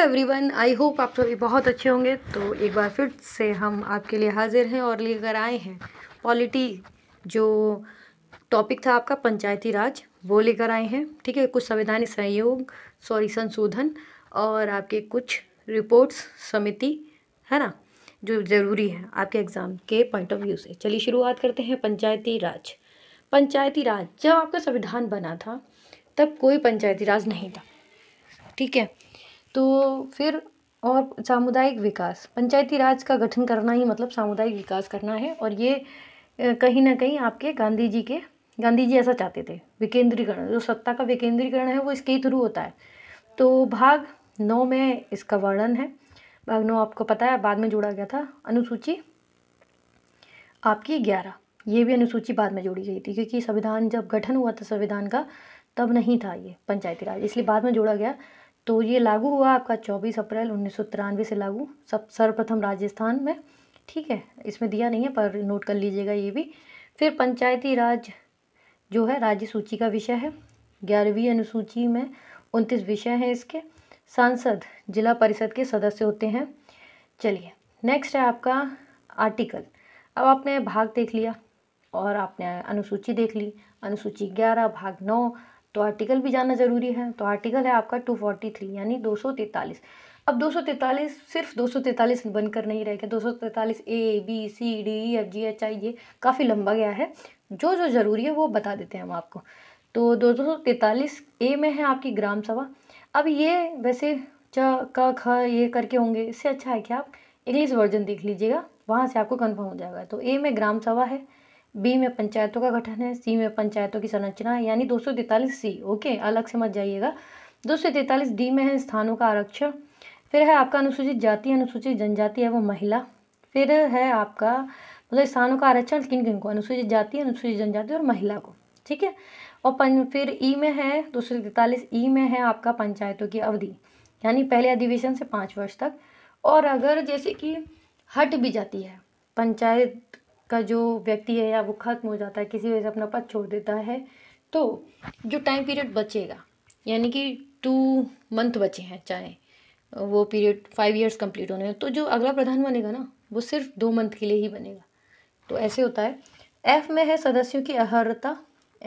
everyone I hope आप सभी बहुत अच्छे होंगे तो एक बार फिर से हम आपके लिए हाजिर हैं और लेकर आए हैं पॉलिटी जो टॉपिक था आपका पंचायती राज वो लेकर आए हैं ठीक है कुछ संवैधानिक सहयोग सॉरी संशोधन और आपके कुछ रिपोर्ट्स समिति है ना जो ज़रूरी है आपके एग्ज़ाम के पॉइंट ऑफ व्यू से चलिए शुरुआत करते हैं पंचायती राज पंचायती राज जब आपका संविधान बना था तब कोई पंचायती राज नहीं था ठीक है तो फिर और सामुदायिक विकास पंचायती राज का गठन करना ही मतलब सामुदायिक विकास करना है और ये कहीं ना कहीं आपके गांधी जी के गांधी जी ऐसा चाहते थे विकेंद्रीकरण जो सत्ता का विकेंद्रीकरण है वो इसके ही थ्रू होता है तो भाग नौ में इसका वर्णन है भाग नौ आपको पता है बाद में जोड़ा गया था अनुसूची आपकी ग्यारह ये भी अनुसूची बाद में जोड़ी गई थी क्योंकि संविधान जब गठन हुआ था संविधान का तब नहीं था ये पंचायती राज इसलिए बाद में जोड़ा गया तो ये लागू हुआ आपका चौबीस अप्रैल उन्नीस से लागू सब सर्वप्रथम राजस्थान में ठीक है इसमें दिया नहीं है पर नोट कर लीजिएगा ये भी फिर पंचायती राज जो है राज्य सूची का विषय है ग्यारहवीं अनुसूची में उनतीस विषय हैं इसके सांसद जिला परिषद के सदस्य होते हैं चलिए नेक्स्ट है आपका आर्टिकल अब आपने भाग देख लिया और आपने अनुसूची देख ली अनुसूची ग्यारह भाग नौ तो आर्टिकल भी जानना ज़रूरी है तो आर्टिकल है आपका टू फोर्टी थ्री यानी दो सौ तैतालीस अब दो सौ तैतालीस सिर्फ दो सौ तैतालीस बनकर नहीं रहेगा दो सौ तैतालीस A B C D E F G H I ये काफ़ी लंबा गया है जो जो ज़रूरी है वो बता देते हैं हम आपको तो दो सौ तैतालीस ए में है आपकी ग्राम सभा अब ये वैसे च क ख ये करके होंगे इससे अच्छा है कि आप इंग्लिश वर्जन देख लीजिएगा वहाँ से आपको कन्फर्म हो जाएगा तो ए में ग्राम सभा है बी में पंचायतों का गठन है सी में पंचायतों की संरचना है यानी दो सी ओके अलग से मत जाइएगा दो डी में है स्थानों का आरक्षण फिर है आपका अनुसूचित जाति अनुसूचित जनजाति है वो महिला फिर है आपका मतलब स्थानों का आरक्षण किन किन को अनुसूचित जाति अनुसूचित जनजाति और महिला को ठीक है और पन, फिर ई में है दो सौ तैतालीस ई में है आपका पंचायतों की अवधि यानी पहले अधिवेशन से पाँच वर्ष तक और अगर जैसे कि हट भी जाती है पंचायत का जो व्यक्ति है या वो ख़त्म हो जाता है किसी वजह से अपना पद छोड़ देता है तो जो टाइम पीरियड बचेगा यानी कि टू मंथ बचे हैं चाहे वो पीरियड फाइव इयर्स कंप्लीट होने तो जो अगला प्रधान बनेगा ना वो सिर्फ दो मंथ के लिए ही बनेगा तो ऐसे होता है एफ में है सदस्यों की अहर्ता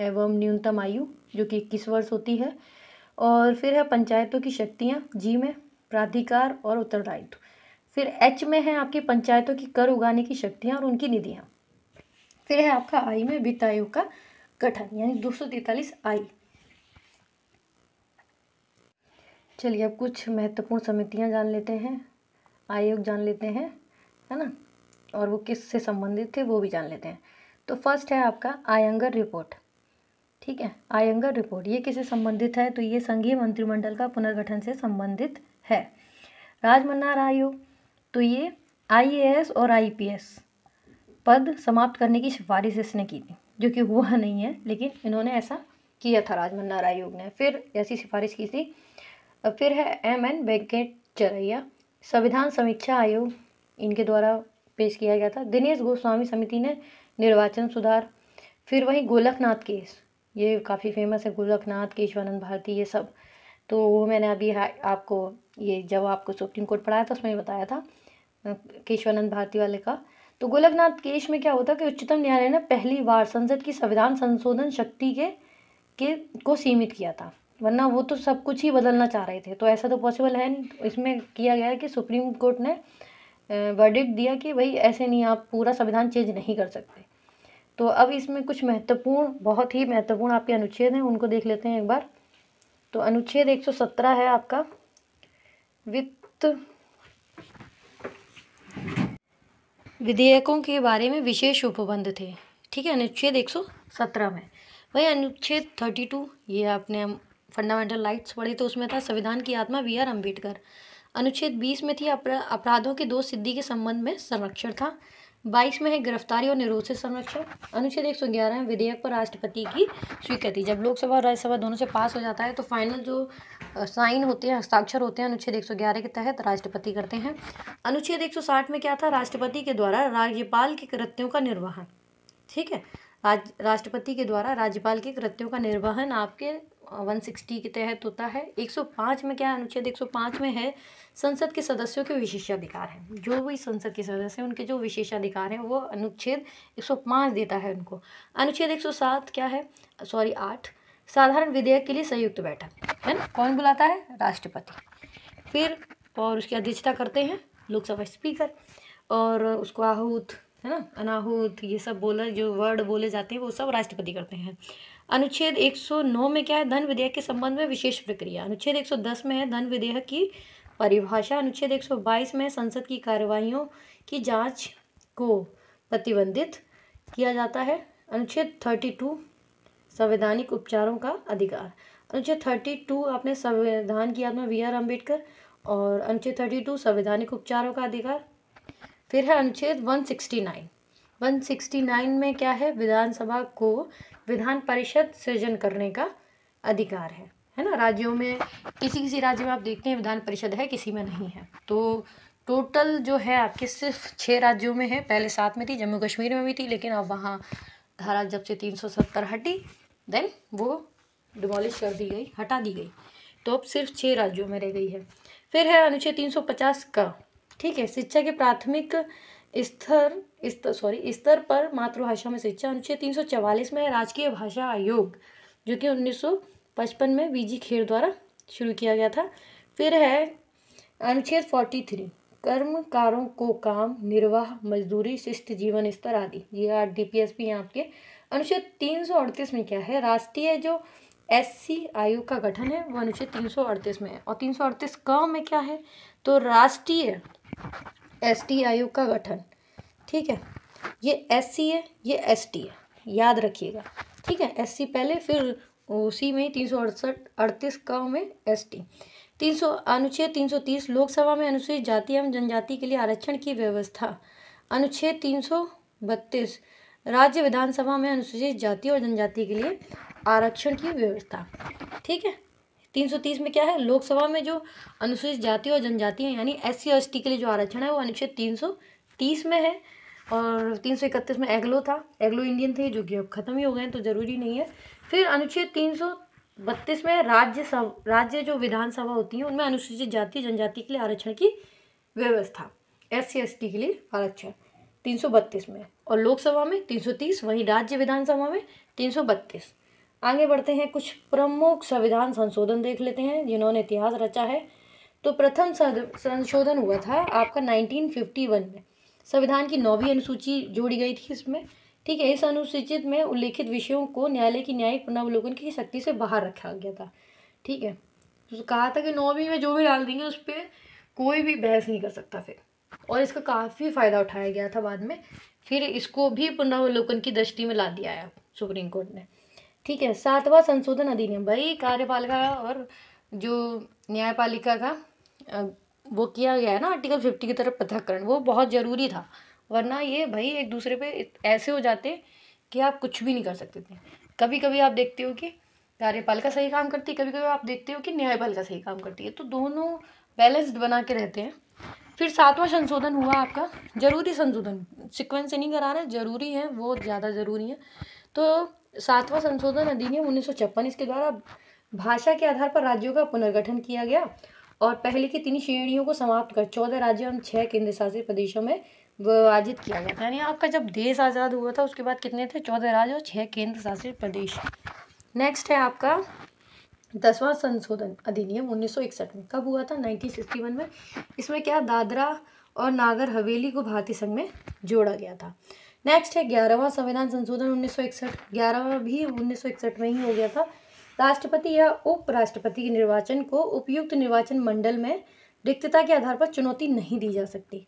एवं न्यूनतम आयु जो कि इक्कीस वर्ष होती है और फिर है पंचायतों की शक्तियाँ जी में प्राधिकार और उत्तरदायित्व फिर एच में है आपकी पंचायतों की कर उगाने की शक्तियाँ और उनकी निधियाँ फिर है आपका आई में वित्त आयोग का गठन यानी दो सौ तैतालीस आई चलिए अब कुछ महत्वपूर्ण समितियाँ जान लेते हैं आयोग जान लेते हैं है ना और वो किस से संबंधित थे वो भी जान लेते हैं तो फर्स्ट है आपका आयंगर रिपोर्ट ठीक है आयंगर रिपोर्ट ये किससे संबंधित है तो ये संघीय मंत्रिमंडल का पुनर्गठन से संबंधित है राजमन्नार आयोग तो ये आईएएस और आईपीएस पद समाप्त करने की सिफारिश इसने की थी जो कि हुआ नहीं है लेकिन इन्होंने ऐसा किया था राजमन्ना आयोग ने फिर ऐसी सिफारिश की थी फिर है एम एन वेंकट चरैया संविधान समीक्षा आयोग इनके द्वारा पेश किया गया था दिनेश गोस्वामी समिति ने निर्वाचन सुधार फिर वहीं गोलखनाथ केस ये काफ़ी फेमस है गोलखनाथ केशवानंद भारती ये सब तो वो मैंने अभी आपको ये जब आपको सुप्रीम कोर्ट पढ़ाया था उसमें बताया था केशवानंद भारती वाले का तो गोलकनाथ केश में क्या होता कि उच्चतम न्यायालय ने पहली बार संसद की संविधान संशोधन शक्ति के के को सीमित किया था वरना वो तो सब कुछ ही बदलना चाह रहे थे तो ऐसा तो पॉसिबल है नहीं इसमें किया गया है कि सुप्रीम कोर्ट ने वर्डिक्ट दिया कि भाई ऐसे नहीं आप पूरा संविधान चेंज नहीं कर सकते तो अब इसमें कुछ महत्वपूर्ण बहुत ही महत्वपूर्ण आपके अनुच्छेद हैं उनको देख लेते हैं एक बार तो अनुच्छेद एक है आपका वित्त विधेयकों के बारे में विशेष उपबंध थे ठीक है अनुच्छेद एक सौ सत्रह में वही अनुच्छेद थर्टी टू ये आपने फंडामेंटल राइट्स पढ़े तो उसमें था संविधान की आत्मा वी आर अम्बेडकर अनुच्छेद बीस में थी अपराधों के दो सिद्धि के संबंध में संरक्षण था बाईस में है गिरफ्तारी और निरोध से संरक्षण अनुच्छेद एक सौ ग्यारह है विधेयक पर राष्ट्रपति की स्वीकृति जब लोकसभा और राज्यसभा दोनों से पास हो जाता है तो फाइनल जो साइन होते हैं हस्ताक्षर होते हैं अनुच्छेद एक सौ ग्यारह के तहत राष्ट्रपति करते हैं अनुच्छेद एक सौ साठ में क्या था राष्ट्रपति के द्वारा राज्यपाल के कृत्यों का निर्वहन ठीक है राज राष्ट्रपति के द्वारा राज्यपाल के कृत्यों का निर्वहन आपके वन सिक्सटी के तहत होता है एक सौ पाँच में क्या है अनुच्छेद पाँच में है संसद के सदस्यों के विशेषाधिकार हैं जो भी संसद के सदस्य हैं उनके जो विशेषाधिकार हैं वो अनुच्छेद एक सौ पाँच देता है उनको अनुच्छेद एक सौ सात क्या है सॉरी आठ साधारण विधेयक के लिए संयुक्त बैठक है ना कौन बुलाता है राष्ट्रपति फिर और उसकी अध्यक्षता करते हैं लोकसभा स्पीकर और उसको आहूत है ना अनाहूत ये सब बोला जो वर्ड बोले जाते हैं वो सब राष्ट्रपति करते हैं अनुच्छेद 109 में क्या है धन विधेयक के संबंध में विशेष प्रक्रिया अनुच्छेद 110 में है धन विधेयक की परिभाषा अनुच्छेद 122 में संसद की कार्यवाहियों की जांच को प्रतिबंधित किया जाता है अनुच्छेद 32 संवैधानिक उपचारों का अधिकार अनुच्छेद 32 आपने संविधान की याद में वी आर अम्बेडकर और अनुच्छेद 32 संवैधानिक उपचारों का अधिकार फिर है अनुच्छेद 169 169 में क्या है विधानसभा को विधान परिषद सृजन करने का अधिकार है है ना राज्यों में किसी किसी राज्य में आप देखते हैं विधान परिषद है किसी में नहीं है तो टोटल जो है आपके सिर्फ छः राज्यों में है पहले सात में थी जम्मू कश्मीर में भी थी लेकिन अब वहाँ धारा जब से तीन सौ सत्तर हटी देन वो डिमोलिश कर दी गई हटा दी गई तो अब सिर्फ छः राज्यों में रह गई है फिर है अनुच्छेद तीन सौ पचास का ठीक है शिक्षा के प्राथमिक स्तर स्तर सॉरी स्तर पर मातृभाषा में शिक्षा अनुच्छेद तीन सौ चवालीस में राजकीय भाषा आयोग जो कि उन्नीस सौ पचपन में जी खेर द्वारा शुरू किया गया था फिर है अनुच्छेद फोर्टी थ्री कर्मकारों को काम निर्वाह मजदूरी शिष्ट जीवन स्तर आदि G R D P S P आपके अनुच्छेद तीन सौ अड़तीस में क्या है राष्ट्रीय जो एस सी आयोग का गठन है वो अनुच्छेद तीन सौ अड़तीस में है और तीन सौ अड़तीस क में क्या है तो राष्ट्रीय एसटी आयोग का गठन ठीक है ये एससी है ये एसटी है याद रखिएगा ठीक है एससी पहले फिर उसी में तीन सौ अड़सठ अड़तीस का में एसटी तीन सौ अनुच्छेद तीन सौ तीस लोकसभा में अनुसूचित जाति एवं जनजाति के लिए आरक्षण की व्यवस्था अनुच्छेद तीन सौ बत्तीस राज्य विधानसभा में अनुसूचित जाति और जनजाति के लिए आरक्षण की व्यवस्था ठीक है 330 में क्या है लोकसभा में जो अनुसूचित जाति और जनजाति है यानी एस सी एस टी के लिए जो आरक्षण है वो अनुच्छेद तीस में है और इकतीस में एग्लो था एग्लो इंडियन थे जो कि अब खत्म ही हो गए हैं तो ज़रूरी नहीं है फिर अनुच्छेद तीन बत्तीस में राज्य सब राज्य जो विधानसभा होती हैं उनमें अनुसूचित जाति जनजाति के लिए आरक्षण की व्यवस्था एस सी एस टी के लिए आरक्षण तीन सौ बत्तीस में और लोकसभा में तीन सौ तीस वहीं राज्य विधानसभा में तीन सौ बत्तीस आगे बढ़ते हैं कुछ प्रमुख संविधान संशोधन देख लेते हैं जिन्होंने इतिहास रचा है तो प्रथम संशोधन हुआ था आपका 1951 में संविधान की नौवीं अनुसूची जोड़ी गई थी इसमें ठीक है इस अनुसूचित में उल्लेखित विषयों को न्यायालय की न्यायिक पुनर्वलोकन की शक्ति से बाहर रखा गया था ठीक है तो कहा था कि नौवीं में जो भी डाल देंगे उस पर कोई भी बहस नहीं कर सकता फिर और इसका काफ़ी फ़ायदा उठाया गया था बाद में फिर इसको भी पुनर्वलोकन की दृष्टि में ला दिया है सुप्रीम कोर्ट ने ठीक है सातवां संशोधन अधिनियम भाई कार्यपालिका और जो न्यायपालिका का वो किया गया है ना आर्टिकल फिफ्टी की तरफ पृथककरण वो बहुत ज़रूरी था वरना ये भाई एक दूसरे पे ऐसे हो जाते कि आप कुछ भी नहीं कर सकते थे कभी कभी आप देखते हो कि कार्यपालिका सही काम करती है कभी कभी आप देखते हो कि न्यायपालिका सही काम करती है तो दोनों बैलेंस्ड बना के रहते हैं फिर सातवां संशोधन हुआ आपका जरूरी संशोधन सिक्वेंस से नहीं करा रहे जरूरी है वो ज़्यादा ज़रूरी है तो सातवां संशोधन अधिनियम उन्नीस इसके द्वारा भाषा के आधार पर राज्यों का पुनर्गठन किया गया और पहले की तीन श्रेणियों को समाप्त कर चौदह राज्यों और छह केंद्र शासित प्रदेशों में विभाजित किया गया यानी आपका जब देश आज़ाद हुआ था उसके बाद कितने थे चौदह राज्य और छह केंद्र शासित प्रदेश नेक्स्ट है आपका दसवां संशोधन अधिनियम उन्नीस में कब हुआ था नाइनटीन में इसमें क्या दादरा और नागर हवेली को भारतीय संघ में जोड़ा गया था नेक्स्ट है ग्यारहवा संविधान संशोधन उन्नीस सौ इकसठ ग्यारहवा भी उन्नीस सौ इकसठ में ही हो गया था राष्ट्रपति या उपराष्ट्रपति के निर्वाचन को उपयुक्त निर्वाचन मंडल में रिक्तता के आधार पर चुनौती नहीं दी जा सकती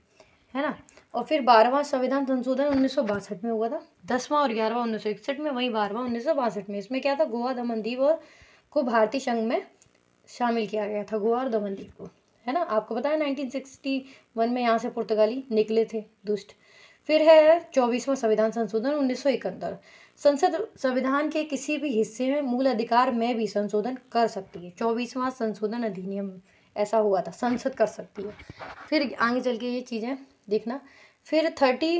है ना और फिर बारहवां संविधान संशोधन उन्नीस में हुआ था दसवां और ग्यारहवां उन्नीस में वहीं बारहवां उन्नीस में इसमें क्या था गोवा दमनदीप और को भारतीय संघ में शामिल किया गया था गोवा और दमनदीप को है ना आपको नाइनटीन सिक्सटी वन में यहाँ से पुर्तगाली निकले थे दुष्ट फिर है चौबीसवां संविधान संशोधन उन्नीस संसद संविधान के किसी भी हिस्से में मूल अधिकार में भी संशोधन कर सकती है चौबीसवां संशोधन अधिनियम ऐसा हुआ था संसद कर सकती है फिर आगे चल के ये चीज़ें देखना फिर थर्टी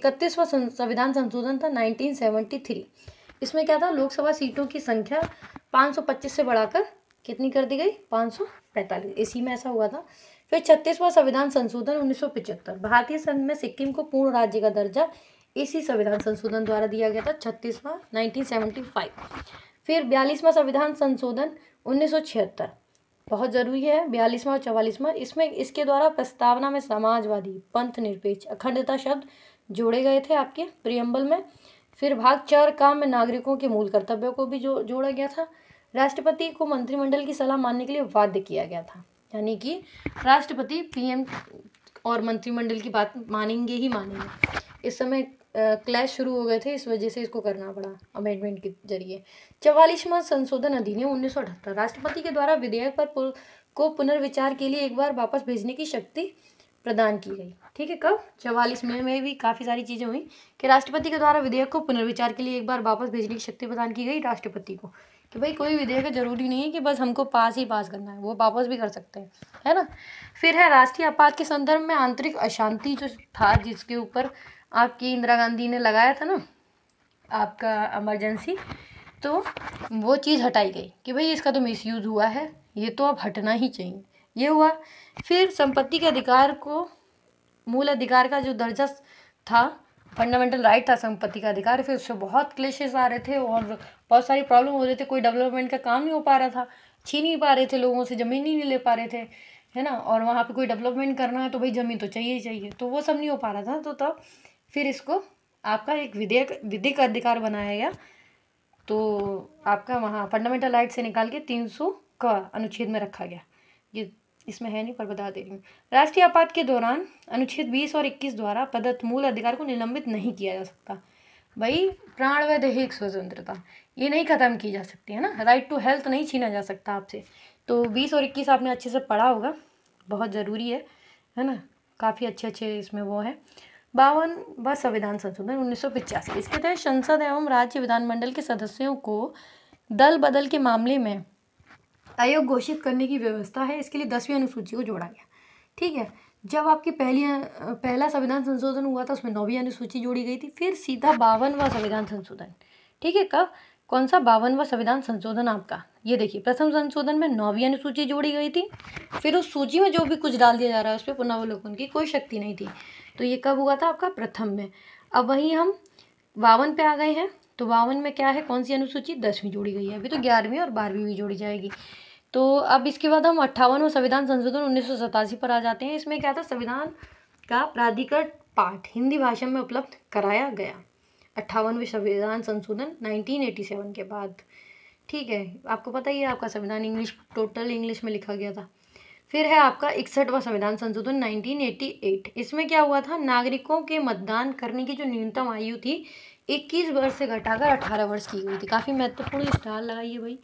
इकतीसवां संविधान संशोधन था नाइनटीन थ्री इसमें क्या था लोकसभा सीटों की संख्या पाँच सौ पच्चीस से बढ़ाकर कितनी कर दी गई पाँच सौ पैंतालीस इसी में ऐसा हुआ था फिर छत्तीसवां संविधान संशोधन उन्नीस भारतीय संघ में सिक्किम को पूर्ण राज्य का दर्जा इसी संविधान संशोधन द्वारा दिया गया था छत्तीसवां नाइनटीन फिर बयालीसवां संविधान संशोधन उन्नीस बहुत ज़रूरी है बयालीसवां और चवालीसवां इसमें इसके द्वारा प्रस्तावना में समाजवादी पंथ निरपेक्ष अखंडता शब्द जोड़े गए थे आपके प्रियम्बल में फिर भाग चार काम में नागरिकों के मूल कर्तव्यों को भी जो जोड़ा गया था राष्ट्रपति को मंत्रिमंडल की सलाह मानने के लिए बाध्य किया गया था यानी कि राष्ट्रपति पीएम और मंत्रिमंडल की बात मानेंगे ही मानेंगे इस समय क्लैश शुरू हो गए थे इस वजह से इसको करना पड़ा अमेंडमेंट के जरिए चवालीसवां संशोधन अधिनियम उन्नीस राष्ट्रपति के द्वारा विधेयक पर को पुनर्विचार के लिए एक बार वापस भेजने की शक्ति प्रदान की गई ठीक है कब चवालीस में में भी काफ़ी सारी चीज़ें हुई कि राष्ट्रपति के द्वारा विधेयक को पुनर्विचार के लिए एक बार वापस भेजने की शक्ति प्रदान की गई राष्ट्रपति को कि भाई कोई विधेयक जरूरी नहीं है कि बस हमको पास ही पास करना है वो वापस भी कर सकते हैं है ना फिर है राष्ट्रीय आपात के संदर्भ में आंतरिक अशांति जो था जिसके ऊपर आपकी इंदिरा गांधी ने लगाया था ना आपका एमरजेंसी तो वो चीज़ हटाई गई कि भाई इसका तो मिस हुआ है ये तो अब हटना ही चाहिए ये हुआ फिर संपत्ति के अधिकार को मूल अधिकार का जो दर्जा था फंडामेंटल राइट था संपत्ति का अधिकार फिर उससे बहुत क्लेशेस आ रहे थे और बहुत सारी प्रॉब्लम हो रही थी कोई डेवलपमेंट का काम नहीं हो पा रहा था छीन ही पा रहे थे लोगों से ज़मीन ही नहीं ले पा रहे थे है ना और वहाँ पे कोई डेवलपमेंट करना है तो भाई ज़मीन तो चाहिए ही चाहिए तो वो सब नहीं हो पा रहा था तो तब फिर इसको आपका एक विधेयक विधिक अधिकार बनाया गया तो आपका वहाँ फंडामेंटल राइट से निकाल के तीन सौ का अनुच्छेद में रखा गया ये इसमें है नहीं पर बता दे रही हूँ राष्ट्रीय आपात के दौरान अनुच्छेद बीस और इक्कीस द्वारा पदत मूल अधिकार को निलंबित नहीं किया जा सकता भाई प्राण व दैहिक स्वतंत्रता ये नहीं खत्म की जा सकती है ना राइट टू हेल्थ नहीं छीना जा सकता आपसे तो बीस और इक्कीस आपने अच्छे से पढ़ा होगा बहुत ज़रूरी है है ना काफ़ी अच्छे अच्छे इसमें वो है बावन व संविधान संशोधन उन्नीस इसके तहत संसद एवं राज्य विधानमंडल के सदस्यों को दल बदल के मामले में आयोग घोषित करने की व्यवस्था है इसके लिए दसवीं अनुसूची को जोड़ा गया ठीक है जब आपकी पहली पहला संविधान संशोधन हुआ था उसमें नौवीं अनुसूची जोड़ी गई थी फिर सीधा बावनवा संविधान संशोधन ठीक है कब कौन सा बावनवा संविधान संशोधन आपका ये देखिए प्रथम संशोधन में नौवीं अनुसूची जोड़ी गई थी फिर उस सूची में जो भी कुछ डाल दिया जा रहा है उस पर पुनर्वलोकन की कोई शक्ति नहीं थी तो ये कब हुआ था आपका प्रथम में अब वहीं हम बावन पे आ गए हैं तो बावन में क्या है कौन सी अनुसूची दसवीं जोड़ी गई है अभी तो ग्यारहवीं और बारहवीं भी जोड़ी जाएगी तो अब इसके बाद हम अट्ठावनवा संविधान संशोधन उन्नीस पर आ जाते हैं इसमें क्या था संविधान का प्राधिकरण पाठ हिंदी भाषा में उपलब्ध कराया गया अट्ठावनवे संविधान संशोधन 1987 के बाद ठीक है आपको पता ही है आपका संविधान इंग्लिश टोटल इंग्लिश में लिखा गया था फिर है आपका इकसठवा संविधान संशोधन 1988 इसमें क्या हुआ था नागरिकों के मतदान करने की जो न्यूनतम आयु थी 21 वर्ष से घटाकर 18 वर्ष की हुई थी काफ़ी महत्वपूर्ण स्टार लगाइए भाई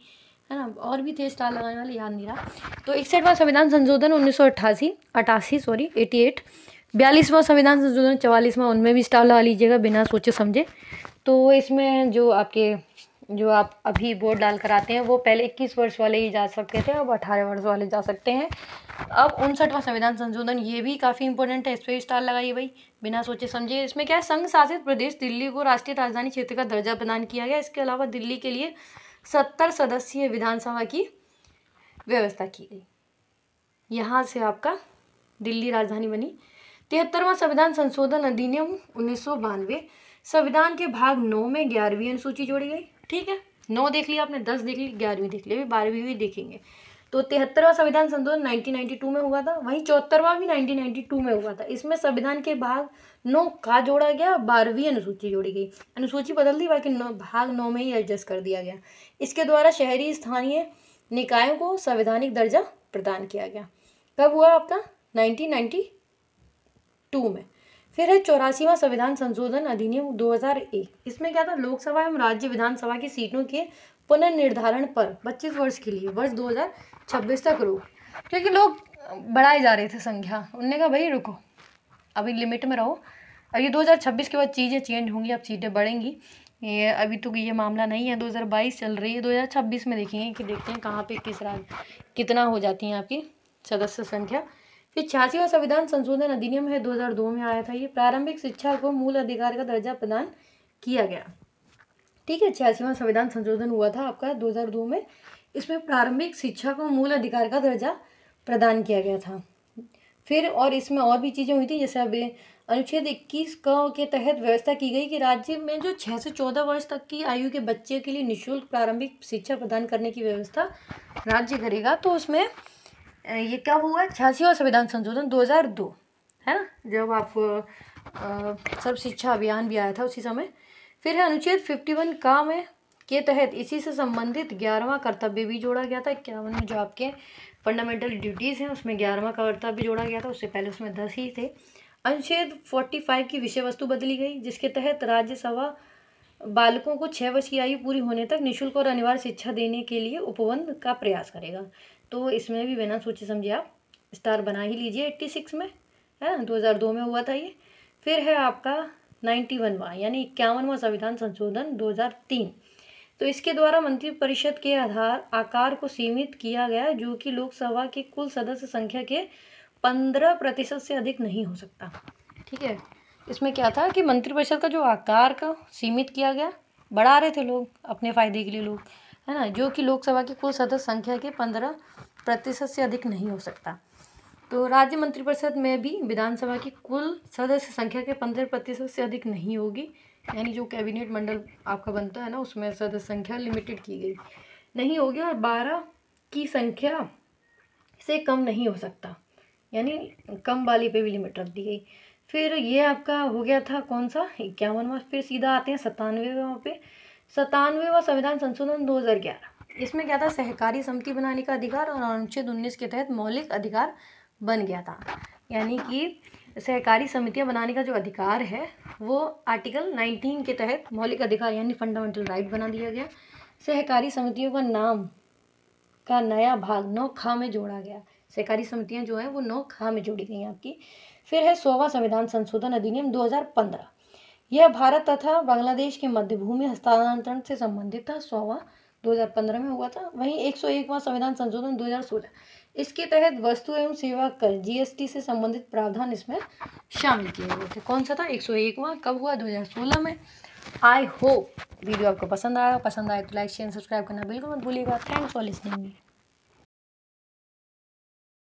है ना और भी थे स्टार लगाने वाले याद नहीं रहा तो इकसठवां संविधान संशोधन उन्नीस सौ अट्ठासी अट्ठासी सॉरी एटी एट बयालीसवां संविधान संशोधन चवालीसवां उनमें भी स्टार लगा लीजिएगा बिना सोचे समझे तो इसमें जो आपके जो आप अभी वोट डाल कर आते हैं वो पहले इक्कीस वर्ष वाले ही जा सकते थे अब अठारह वर्ष वाले जा सकते हैं अब उनसठवां संविधान संशोधन ये भी काफ़ी इंपॉर्टेंट है इस पर स्टार लगाइए भाई बिना सोचे समझे इसमें क्या है संघ शासित प्रदेश दिल्ली को राष्ट्रीय राजधानी क्षेत्र का दर्जा प्रदान किया गया इसके अलावा दिल्ली के लिए सत्तर सदस्यीय विधानसभा की व्यवस्था की गई यहाँ से आपका दिल्ली राजधानी बनी तिहत्तरवा संविधान संशोधन अधिनियम उन्नीस संविधान के भाग नौ में ग्यारहवीं अनुसूची जोड़ी गई ठीक है नौ देख लिया आपने दस देख ली ग्यारहवीं देख लिया बारहवीं भी देखेंगे तो तिहत्तरवा संविधान संशोधन 1992 में हुआ था वहीं चौहत्तरवा भी 1992 में हुआ था इसमें संविधान के भाग नौ का जोड़ा गया बारहवीं अनुसूची जोड़ी गई अनुसूची बदल दी बाकी नौ भाग नौ में ही एडजस्ट कर दिया गया इसके द्वारा शहरी स्थानीय निकायों को संवैधानिक दर्जा प्रदान किया गया कब हुआ आपका 1992 में फिर है चौरासीवा संविधान संशोधन अधिनियम 2001 इसमें क्या था लोकसभा एवं राज्य विधानसभा की सीटों के पुनर्निर्धारण पर 25 वर्ष के लिए वर्ष 2026 तक रोक क्योंकि लोग बढ़ाए जा रहे थे संख्या उनने कहा भाई रुको अभी लिमिट में रहो अभी 2026 के बाद चीज़ें चेंज होंगी अब सीटें बढ़ेंगी ये अभी तो ये मामला नहीं है 2022 चल रही है 2026 में देखेंगे कि देखते हैं कहाँ पे किस राज कितना हो जाती है आपकी सदस्य संख्या फिर छियासीवा संविधान संशोधन अधिनियम है दो में आया था ये प्रारंभिक शिक्षा को मूल अधिकार का दर्जा प्रदान किया गया ठीक है छियासीवा संविधान संशोधन हुआ था आपका 2002 में इसमें प्रारंभिक शिक्षा को मूल अधिकार का दर्जा प्रदान किया गया था फिर और इसमें और भी चीज़ें हुई थी जैसे अभी अनुच्छेद 21 का के तहत व्यवस्था की गई कि राज्य में जो छः से चौदह वर्ष तक की आयु के बच्चे के लिए निःशुल्क प्रारंभिक शिक्षा प्रदान करने की व्यवस्था राज्य करेगा तो उसमें ये क्या हुआ और संविधान संशोधन 2002 है ना जब आप सर्व शिक्षा अभियान भी आया था उसी समय फिर है अनुच्छेद वन का में के तहत इसी से संबंधित ग्यारहवा कर्तव्य भी जोड़ा गया था इक्यावन में जो आपके फंडामेंटल ड्यूटीज़ हैं उसमें ग्यारहवा कर्तव्य जोड़ा गया था उससे पहले उसमें दस ही थे अनुच्छेद फोर्टी फाइव की विषय वस्तु बदली गई जिसके तहत राज्यसभा बालकों को छः वर्ष की आयु पूरी होने तक निःशुल्क और अनिवार्य शिक्षा देने के लिए उपबंध का प्रयास करेगा तो इसमें भी बिना सोचे समझे आप स्टार बना ही लीजिए एट्टी सिक्स में है ना दो हज़ार दो में हुआ था ये फिर है आपका नाइन्टी वनवा यानी इक्यावनवा संविधान संशोधन दो हज़ार तीन तो इसके द्वारा मंत्रिपरिषद के आधार आकार को सीमित किया गया जो कि लोकसभा के कुल सदस्य संख्या के पंद्रह प्रतिशत से अधिक नहीं हो सकता ठीक है इसमें क्या था कि मंत्रिपरिषद का जो आकार का सीमित किया गया बढ़ा रहे थे लोग अपने फायदे के लिए लोग है ना जो कि लोकसभा की कुल सदस्य संख्या के पंद्रह प्रतिशत से अधिक नहीं हो सकता तो राज्य मंत्रिपरिषद में भी विधानसभा की कुल सदस्य संख्या के पंद्रह प्रतिशत से अधिक नहीं होगी यानी जो कैबिनेट मंडल आपका बनता है ना उसमें सदस्य संख्या लिमिटेड की गई नहीं हो गया और बारह की संख्या से कम नहीं हो सकता यानी कम वाली पे भी लिमिट रख दी गई फिर ये आपका हो गया था कौन सा इक्यावनवा फिर सीधा आते हैं वहाँ पे सतानवेवा संविधान संशोधन ग्यारह इसमें क्या था सहकारी समिति बनाने का अधिकार और अनुच्छेद उन्नीस के तहत मौलिक अधिकार बन गया था यानी कि सहकारी समितियां बनाने का जो अधिकार है वो आर्टिकल 19 के तहत मौलिक अधिकार यानी फंडामेंटल राइट बना दिया गया सहकारी समितियों का नाम का नया भाग नौ खा में जोड़ा गया सहकारी समितियां जो हैं वो नौ खा में जोड़ी गई आपकी फिर है सोवा संविधान संशोधन अधिनियम दो यह भारत तथा बांग्लादेश के मध्य भूमि हस्तांतरण से संबंधित था सोवा 2015 में हुआ था वहीं 101वां संविधान संशोधन 2016 इसके तहत वस्तु एवं सेवा कर जीएसटी से संबंधित प्रावधान इसमें शामिल किए गए थे कौन सा था एक सौ एकवा कब हुआ दो हजार सोलह में आई होप वीडियो आपको पसंद आया पसंद आया तो लाइक शेयर सब्सक्राइब करना बिल्कुल मत भूलिएगा थैंक्स फॉर लिसनिंग